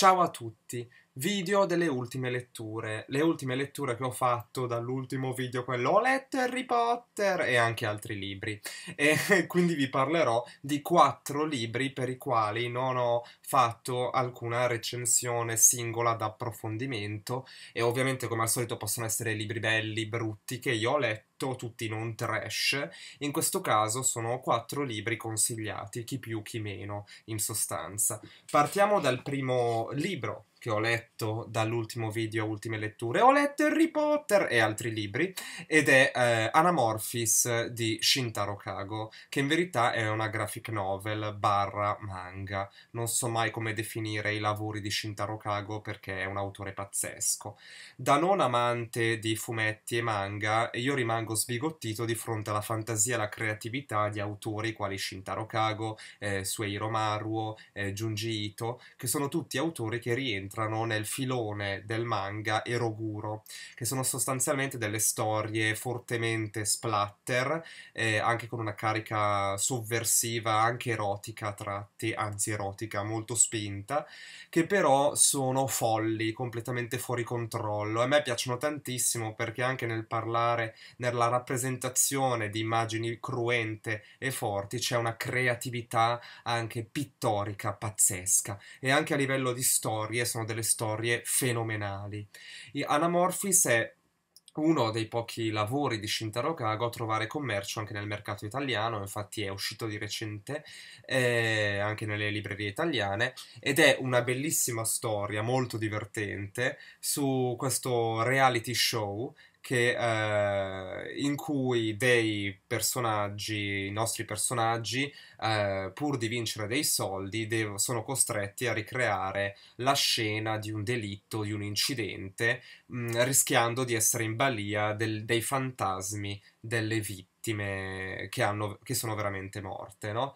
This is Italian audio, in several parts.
Ciao a tutti video delle ultime letture, le ultime letture che ho fatto dall'ultimo video, quello ho letto Harry Potter e anche altri libri. E quindi vi parlerò di quattro libri per i quali non ho fatto alcuna recensione singola d'approfondimento e ovviamente come al solito possono essere libri belli, brutti che io ho letto tutti non trash. In questo caso sono quattro libri consigliati, chi più chi meno, in sostanza. Partiamo dal primo libro che ho letto dall'ultimo video, ultime letture, ho letto Harry Potter e altri libri, ed è eh, Anamorphis di Shintaro Kago, che in verità è una graphic novel barra manga. Non so mai come definire i lavori di Shintaro Kago perché è un autore pazzesco. Da non amante di fumetti e manga, io rimango sbigottito di fronte alla fantasia e alla creatività di autori quali Shintaro Kago, eh, Sueiro Maruo, eh, Junji Ito, che sono tutti autori che rientrano rientrano nel filone del manga Eroguro, che sono sostanzialmente delle storie fortemente splatter, eh, anche con una carica sovversiva, anche erotica a tratti, anzi erotica molto spinta, che però sono folli, completamente fuori controllo. A me piacciono tantissimo perché anche nel parlare, nella rappresentazione di immagini cruente e forti, c'è una creatività anche pittorica, pazzesca. E anche a livello di storie sono sono delle storie fenomenali. E Anamorphis è uno dei pochi lavori di Shintaro Kago a trovare commercio anche nel mercato italiano, infatti è uscito di recente eh, anche nelle librerie italiane ed è una bellissima storia molto divertente su questo reality show che, eh, in cui dei personaggi, i nostri personaggi, eh, pur di vincere dei soldi, dev- sono costretti a ricreare la scena di un delitto, di un incidente, mh, mm, rischiando di essere in balia del- dei fantasmi delle vittime che, hanno- che sono veramente morte, no?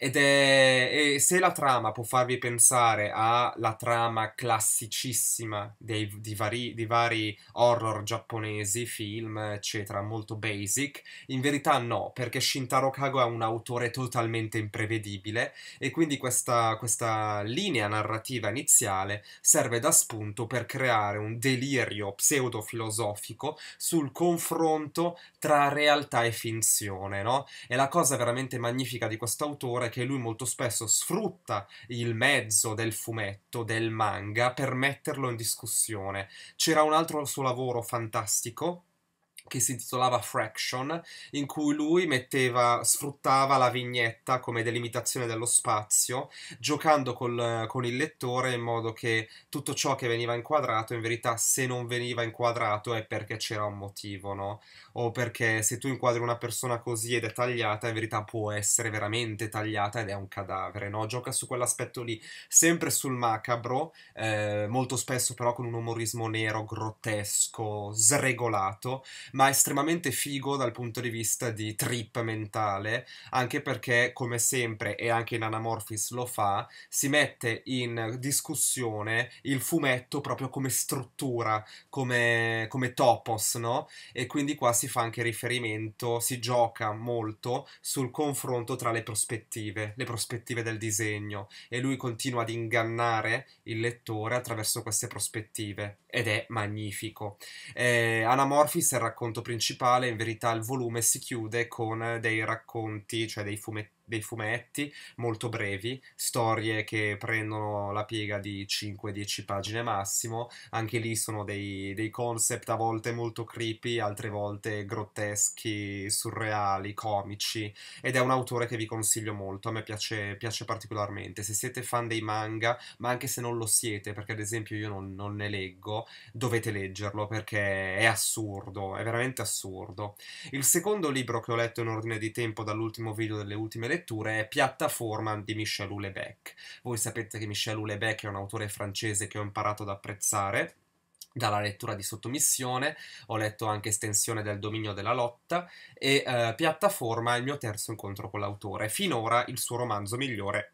Ed è, è, se la trama può farvi pensare alla trama classicissima dei, di, vari, di vari horror giapponesi, film, eccetera, molto basic, in verità no, perché Shintaro Kago è un autore totalmente imprevedibile e quindi questa, questa linea narrativa iniziale serve da spunto per creare un delirio pseudofilosofico sul confronto tra realtà e finzione, no? E la cosa veramente magnifica di questo autore è che lui molto spesso sfrutta il mezzo del fumetto, del manga, per metterlo in discussione. C'era un altro suo lavoro fantastico, che si intitolava Fraction, in cui lui metteva, sfruttava la vignetta come delimitazione dello spazio, giocando col, con il lettore in modo che tutto ciò che veniva inquadrato, in verità, se non veniva inquadrato è perché c'era un motivo, no? o perché se tu inquadri una persona così ed è tagliata, in verità può essere veramente tagliata ed è un cadavere, no? Gioca su quell'aspetto lì, sempre sul macabro, eh, molto spesso però con un umorismo nero, grottesco, sregolato, ma estremamente figo dal punto di vista di trip mentale, anche perché, come sempre, e anche in Anamorphis lo fa, si mette in discussione il fumetto proprio come struttura, come, come topos, no? E quindi qua si si fa anche riferimento, si gioca molto sul confronto tra le prospettive, le prospettive del disegno e lui continua ad ingannare il lettore attraverso queste prospettive ed è magnifico. Eh, Anamorphis è il racconto principale, in verità il volume si chiude con dei racconti, cioè dei fumetti dei fumetti molto brevi, storie che prendono la piega di 5-10 pagine massimo, anche lì sono dei, dei, concept a volte molto creepy, altre volte grotteschi, surreali, comici ed è un autore che vi consiglio molto, a me piace, piace particolarmente, se siete fan dei manga, ma anche se non lo siete, perché ad esempio io non, non ne leggo, dovete leggerlo perché è assurdo, è veramente assurdo. Il secondo libro che ho letto in ordine di tempo dall'ultimo video delle ultime lezioni letture è Piattaforma di Michel Houellebecq. Voi sapete che Michel Houellebecq è un autore francese che ho imparato ad apprezzare dalla lettura di Sottomissione, ho letto anche Estensione del dominio della lotta e eh, Piattaforma il mio terzo incontro con l'autore, finora il suo romanzo migliore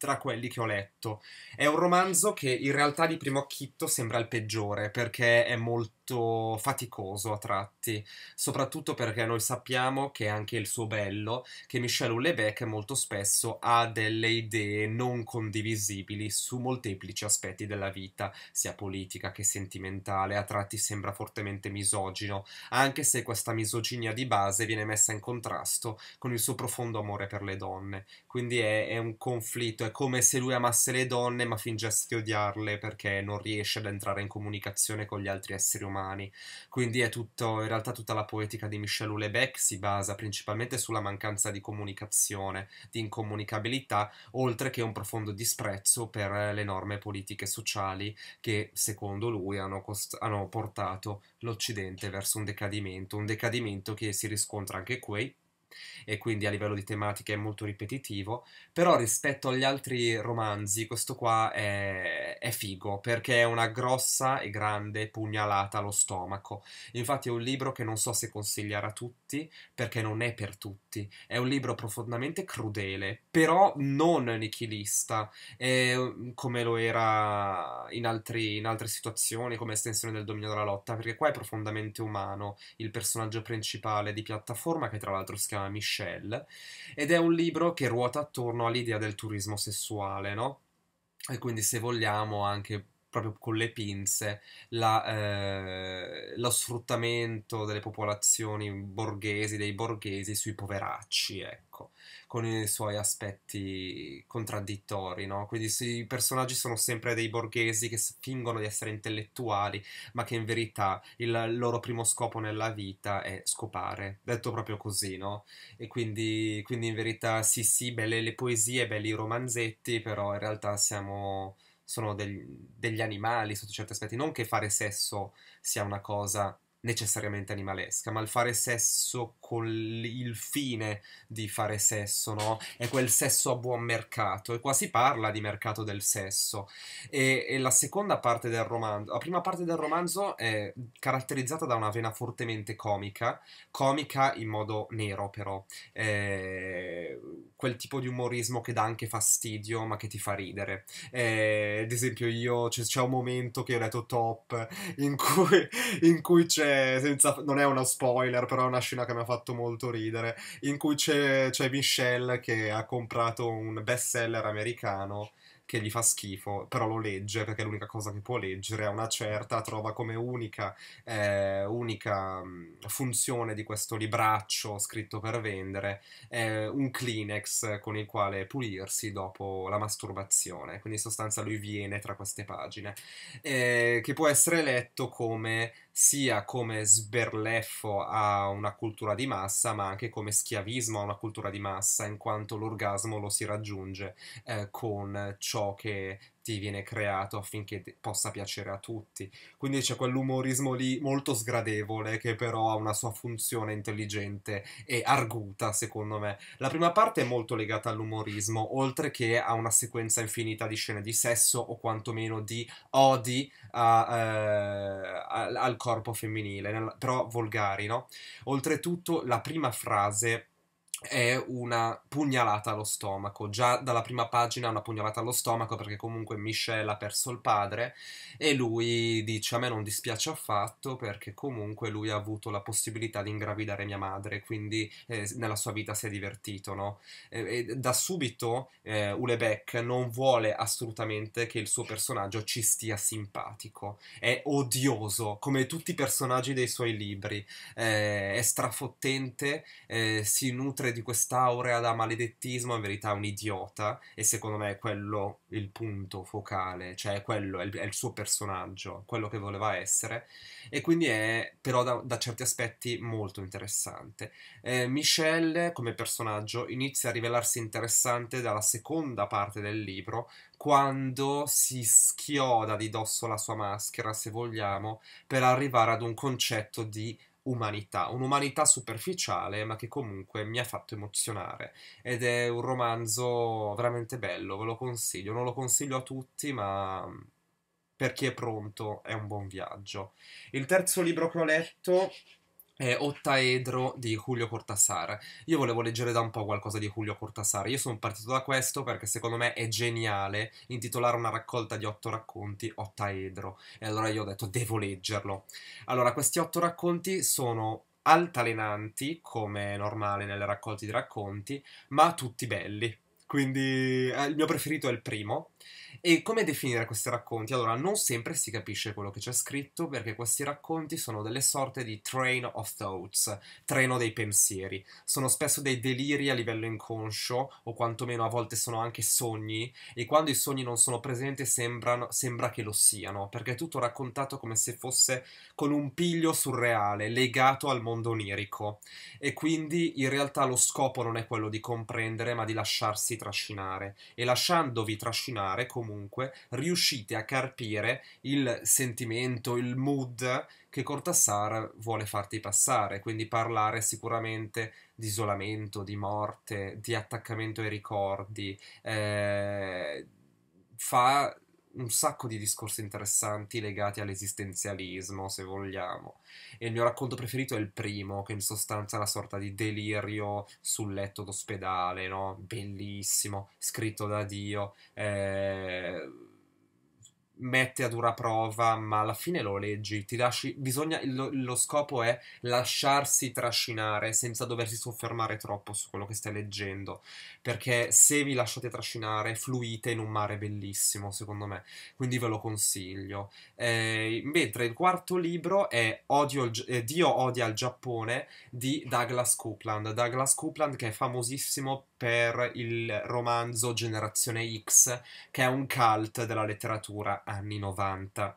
tra quelli che ho letto. È un romanzo che in realtà di primo acchitto sembra il peggiore perché è molto molto faticoso a tratti, soprattutto perché noi sappiamo che anche il suo bello, che Michel Houellebecq molto spesso ha delle idee non condivisibili su molteplici aspetti della vita, sia politica che sentimentale, a tratti sembra fortemente misogino, anche se questa misoginia di base viene messa in contrasto con il suo profondo amore per le donne, quindi è, è un conflitto, è come se lui amasse le donne ma fingesse di odiarle perché non riesce ad entrare in comunicazione con gli altri esseri umani romani. Quindi è tutto, in realtà tutta la poetica di Michel Houellebecq si basa principalmente sulla mancanza di comunicazione, di incomunicabilità, oltre che un profondo disprezzo per eh, le norme politiche e sociali che, secondo lui, hanno, cost- hanno portato l'Occidente verso un decadimento, un decadimento che si riscontra anche qui e quindi a livello di tematica è molto ripetitivo, però rispetto agli altri romanzi questo qua è, è figo perché è una grossa e grande pugnalata allo stomaco. Infatti è un libro che non so se consigliare a tutti perché non è per tutti, è un libro profondamente crudele, però non nichilista, è mm, come lo era in, altri, in altre situazioni, come estensione del dominio della lotta, perché qua è profondamente umano il personaggio principale di piattaforma che tra l'altro si chiama chiama Michelle, ed è un libro che ruota attorno all'idea del turismo sessuale, no? E quindi, se vogliamo, anche proprio con le pinze la, eh, lo sfruttamento delle popolazioni borghesi, dei borghesi sui poveracci, ecco, con i suoi aspetti contraddittori, no? Quindi i personaggi sono sempre dei borghesi che fingono di essere intellettuali, ma che in verità il loro primo scopo nella vita è scopare, detto proprio così, no? E quindi, quindi in verità sì sì, belle le poesie, belli i romanzetti, però in realtà siamo sono degli, degli animali sotto certi aspetti, non che fare sesso sia una cosa necessariamente animalesca, ma il fare sesso con il fine di fare sesso, no? È quel sesso a buon mercato e qua si parla di mercato del sesso. E, e la seconda parte del romanzo, la prima parte del romanzo è caratterizzata da una vena fortemente comica, comica in modo nero però, è quel tipo di umorismo che dà anche fastidio ma che ti fa ridere. È, ad esempio io, c'è, cioè, c'è un momento che ho letto Top in cui, in cui c'è senza, non è uno spoiler, però è una scena che mi ha fatto molto ridere, in cui c'è, c'è Michelle che ha comprato un bestseller americano che gli fa schifo, però lo legge perché è l'unica cosa che può leggere, è una certa trova come unica, eh, unica funzione di questo libraccio scritto per vendere eh, un Kleenex con il quale pulirsi dopo la masturbazione, quindi in sostanza lui viene tra queste pagine, eh, che può essere letto come sia come sberleffo a una cultura di massa, ma anche come schiavismo a una cultura di massa, in quanto l'orgasmo lo si raggiunge eh, con ciò ciò che ti viene creato affinché possa piacere a tutti. Quindi c'è quell'umorismo lì molto sgradevole che però ha una sua funzione intelligente e arguta, secondo me. La prima parte è molto legata all'umorismo, oltre che a una sequenza infinita di scene di sesso o quantomeno di odi a, eh, al corpo femminile, però volgari, no? Oltretutto la prima frase è una pugnalata allo stomaco. Già dalla prima pagina una pugnalata allo stomaco perché comunque Michelle ha perso il padre e lui dice a me non dispiace affatto perché comunque lui ha avuto la possibilità di ingravidare mia madre, quindi eh, nella sua vita si è divertito, no? E, e da subito eh, Ulebeck non vuole assolutamente che il suo personaggio ci stia simpatico. È odioso, come tutti i personaggi dei suoi libri. Eh, è strafottente, eh, si nutre portatore di quest'aurea da maledettismo in verità è un idiota e secondo me è quello il punto focale, cioè quello è il, è il suo personaggio, quello che voleva essere e quindi è però da, da certi aspetti molto interessante. Eh, Michelle come personaggio inizia a rivelarsi interessante dalla seconda parte del libro quando si schioda di dosso la sua maschera, se vogliamo, per arrivare ad un concetto di umanità, un'umanità superficiale ma che comunque mi ha fatto emozionare ed è un romanzo veramente bello, ve lo consiglio, non lo consiglio a tutti ma per chi è pronto è un buon viaggio. Il terzo libro che ho letto eh, Ottaedro di Julio Cortassar. Io volevo leggere da un po' qualcosa di Julio Cortassar. Io sono partito da questo perché secondo me è geniale intitolare una raccolta di otto racconti Ottaedro. E allora io ho detto devo leggerlo. Allora, questi otto racconti sono altalenanti, come è normale nelle raccolte di racconti, ma tutti belli. Quindi eh, il mio preferito è il primo, e come definire questi racconti? Allora, non sempre si capisce quello che c'è scritto perché questi racconti sono delle sorte di train of thoughts, treno dei pensieri. Sono spesso dei deliri a livello inconscio o quantomeno a volte sono anche sogni e quando i sogni non sono presenti sembrano, sembra che lo siano perché è tutto raccontato come se fosse con un piglio surreale legato al mondo onirico e quindi in realtà lo scopo non è quello di comprendere ma di lasciarsi trascinare e lasciandovi trascinare particolare comunque riuscite a carpire il sentimento, il mood che Cortassar vuole farti passare, quindi parlare sicuramente di isolamento, di morte, di attaccamento ai ricordi, eh, fa un sacco di discorsi interessanti legati all'esistenzialismo, se vogliamo. E il mio racconto preferito è il primo, che in sostanza è una sorta di delirio sul letto d'ospedale, no? Bellissimo, scritto da Dio. Eh mette a dura prova, ma alla fine lo leggi, ti lasci, bisogna, lo, lo, scopo è lasciarsi trascinare senza doversi soffermare troppo su quello che stai leggendo, perché se vi lasciate trascinare fluite in un mare bellissimo, secondo me, quindi ve lo consiglio. Eh, mentre il quarto libro è Odio, eh, Dio odia il Giappone di Douglas Coupland, Douglas Coupland che è famosissimo per per il romanzo Generazione X, che è un cult della letteratura anni 90.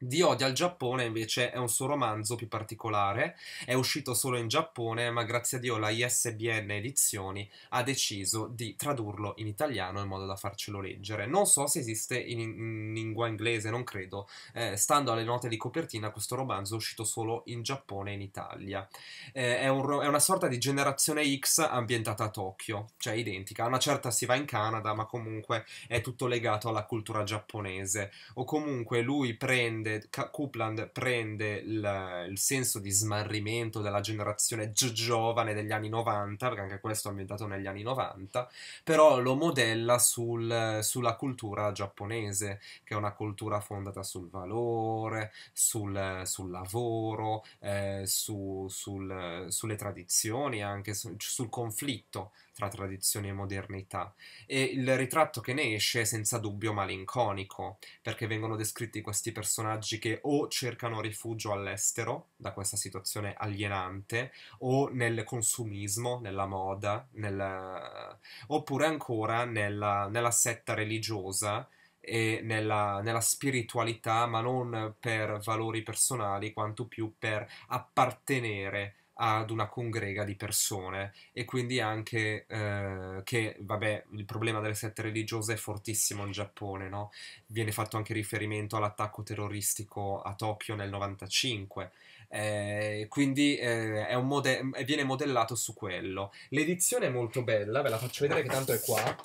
Di odio al Giappone invece è un suo romanzo più particolare, è uscito solo in Giappone, ma grazie a Dio la ISBN Edizioni ha deciso di tradurlo in italiano in modo da farcelo leggere. Non so se esiste in, in lingua inglese, non credo. Eh, stando alle note di copertina, questo romanzo è uscito solo in Giappone e in Italia. Eh, è, un, è, una sorta di generazione X ambientata a Tokyo, cioè identica. Una certa si va in Canada, ma comunque è tutto legato alla cultura giapponese. O comunque lui prende prende, Coupland prende il, il, senso di smarrimento della generazione giovane degli anni 90, perché anche questo è ambientato negli anni 90, però lo modella sul, sulla cultura giapponese, che è una cultura fondata sul valore, sul, sul lavoro, eh, su, sul, sulle tradizioni, anche su, sul conflitto tra tradizione e modernità. E il ritratto che ne esce è senza dubbio malinconico, perché vengono descritti questi personaggi che o cercano rifugio all'estero da questa situazione alienante, o nel consumismo, nella moda, nel... oppure ancora nella, nella setta religiosa e nella, nella, spiritualità, ma non per valori personali, quanto più per appartenere ad una congrega di persone e quindi anche eh, che, vabbè, il problema delle sette religiose è fortissimo in Giappone, no? Viene fatto anche riferimento all'attacco terroristico a Tokyo nel 95. Eh, quindi eh, mode- viene modellato su quello. L'edizione è molto bella, ve la faccio vedere che tanto è qua.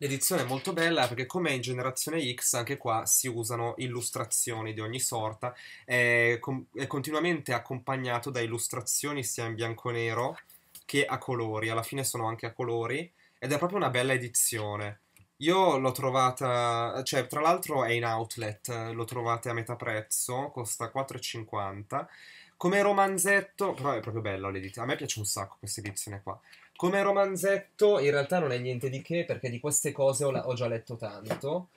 L'edizione è molto bella perché come in Generazione X anche qua si usano illustrazioni di ogni sorta, è, com- è continuamente accompagnato da illustrazioni sia in bianco e nero che a colori, alla fine sono anche a colori ed è proprio una bella edizione. Io l'ho trovata, cioè tra l'altro è in outlet, lo trovate a metà prezzo, costa 4,50 come romanzetto, però è proprio bello l'edizione, a me piace un sacco questa edizione qua. Come romanzetto in realtà non è niente di che perché di queste cose ho, la- ho già letto tanto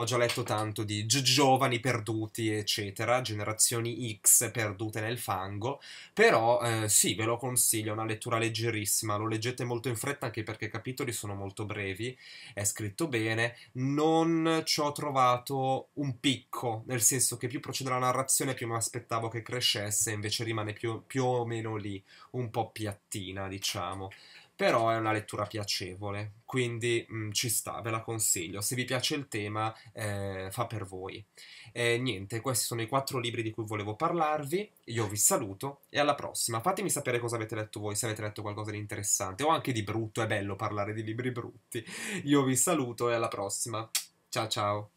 ho già letto tanto di giovani perduti, eccetera, generazioni X perdute nel fango, però eh, sì, ve lo consiglio, è una lettura leggerissima, lo leggete molto in fretta anche perché i capitoli sono molto brevi, è scritto bene, non ci ho trovato un picco, nel senso che più procede la narrazione più mi aspettavo che crescesse, invece rimane più, più o meno lì, un po' piattina, diciamo però è una lettura piacevole, quindi mh, mm, ci sta, ve la consiglio. Se vi piace il tema, eh, fa per voi. Eh, niente, questi sono i quattro libri di cui volevo parlarvi. Io vi saluto e alla prossima. Fatemi sapere cosa avete letto voi, se avete letto qualcosa di interessante o anche di brutto. È bello parlare di libri brutti. Io vi saluto e alla prossima. Ciao ciao.